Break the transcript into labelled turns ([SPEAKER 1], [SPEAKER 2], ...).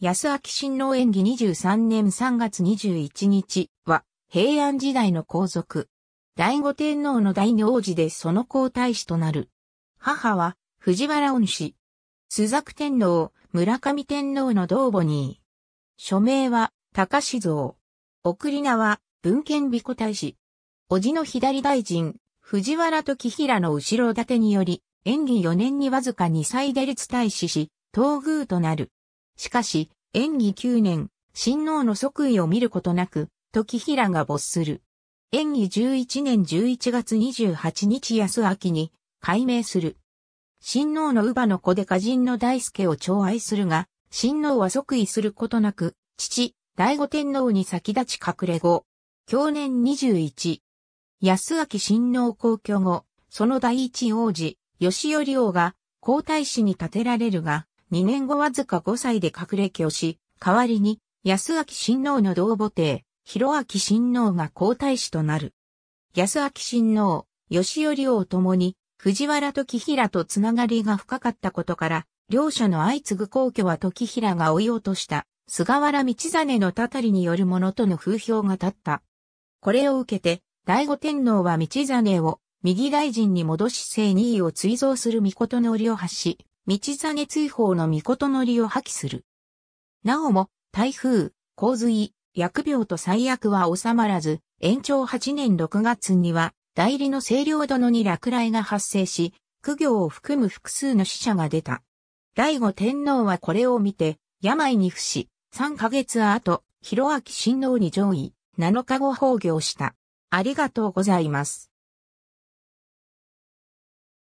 [SPEAKER 1] 安明親王演技23年3月21日は平安時代の皇族。第五天皇の第二王子でその皇太子となる。母は藤原恩氏。朱雀天皇、村上天皇の同母に。署名は高志像。送り名は文献美子大使。叔父の左大臣、藤原時平の後ろ盾により、演技4年にわずか2歳で立大使し、東宮となる。しかし、演技9年、親王の即位を見ることなく、時平が没する。演技11年11月28日安秋に、改名する。親王の乳母の子で歌人の大助を寵愛するが、親王は即位することなく、父、醍醐天皇に先立ち隠れ後、去年21。安秋親王皇居後、その第一王子、吉頼王が皇太子に立てられるが、2年後わずか5歳で隠れ居し、代わりに、安明親王の同母帝、広明親王が皇太子となる。安明親王、吉頼王ともに、藤原時平とつながりが深かったことから、両者の相次ぐ皇居は時平が追い落とした、菅原道真のたたりによるものとの風評が立った。これを受けて、醍醐天皇は道真を、右大臣に戻し正二位を追贈する詔を発し、道下げ追放の御事のりを破棄する。なおも、台風、洪水、疫病と最悪は収まらず、延長8年6月には、代理の清涼殿に落雷が発生し、苦行を含む複数の死者が出た。醍醐天皇はこれを見て、病に伏し、3ヶ月後、広明親王に上位、7日後崩御した。ありがとうございます。